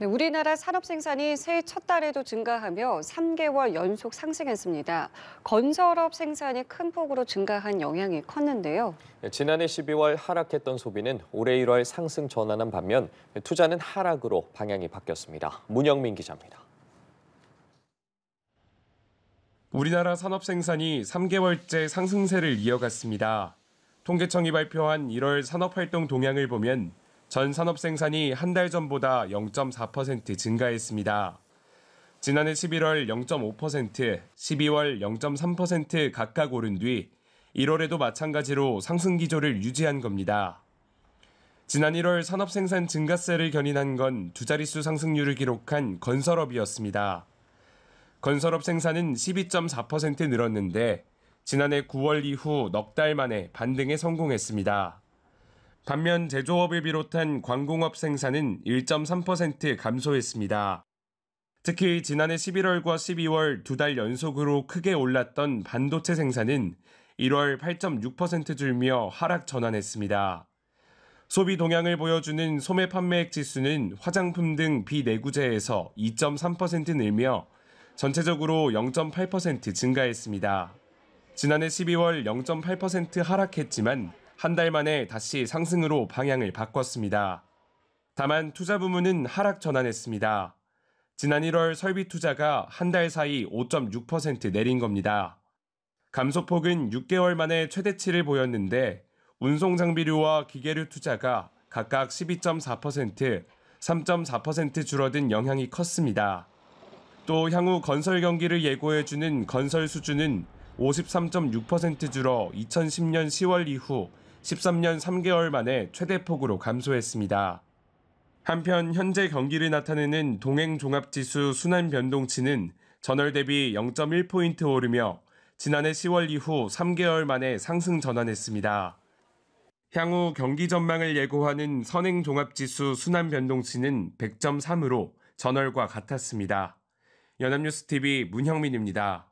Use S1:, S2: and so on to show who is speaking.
S1: 네, 우리나라 산업 생산이 새해 첫 달에도 증가하며 3개월 연속 상승했습니다. 건설업 생산이 큰 폭으로 증가한 영향이 컸는데요. 네, 지난해 12월 하락했던 소비는 올해 1월 상승 전환한 반면 투자는 하락으로 방향이 바뀌었습니다. 문영민 기자입니다. 우리나라 산업 생산이 3개월째 상승세를 이어갔습니다. 통계청이 발표한 1월 산업활동 동향을 보면 전 산업 생산이 한 달 전보다 0.4% 증가했습니다. 지난해 11월 0.5%, 12월 0.3% 각각 오른 뒤 1월에도 마찬가지로 상승 기조를 유지한 겁니다. 지난 1월 산업 생산 증가세를 견인한 건 두 자릿수 상승률을 기록한 건설업이었습니다. 건설업 생산은 12.4% 늘었는데 지난해 9월 이후 넉 달 만에 반등에 성공했습니다. 반면 제조업을 비롯한 관공업 생산은 1.3% 감소했습니다. 특히 지난해 11월과 12월 두 달 연속으로 크게 올랐던 반도체 생산은 1월 8.6% 줄며 하락 전환했습니다. 소비 동향을 보여주는 소매 판매액 지수는 화장품 등 비내구재에서 2.3% 늘며 전체적으로 0.8% 증가했습니다. 지난해 12월 0.8% 하락했지만 한달 만에 다시 상승으로 방향을 바꿨습니다. 다만 투자 부문은 하락 전환했습니다. 지난 1월 설비 투자가 한 달 사이 5.6% 내린 겁니다. 감소폭은 6개월 만에 최대치를 보였는데 운송 장비료와 기계류 투자가 각각 12.4%, 3.4% 줄어든 영향이 컸습니다. 또 향후 건설 경기를 예고해주는 건설 수준은 53.6% 줄어 2010년 10월 이후 13년 3개월 만에 최대폭으로 감소했습니다. 한편 현재 경기를 나타내는 동행 종합지수 순환 변동치는 전월 대비 0.1포인트 오르며 지난해 10월 이후 3개월 만에 상승 전환했습니다. 향후 경기 전망을 예고하는 선행 종합지수 순환 변동치는 100.3으로 전월과 같았습니다. 연합뉴스 TV 문형민입니다.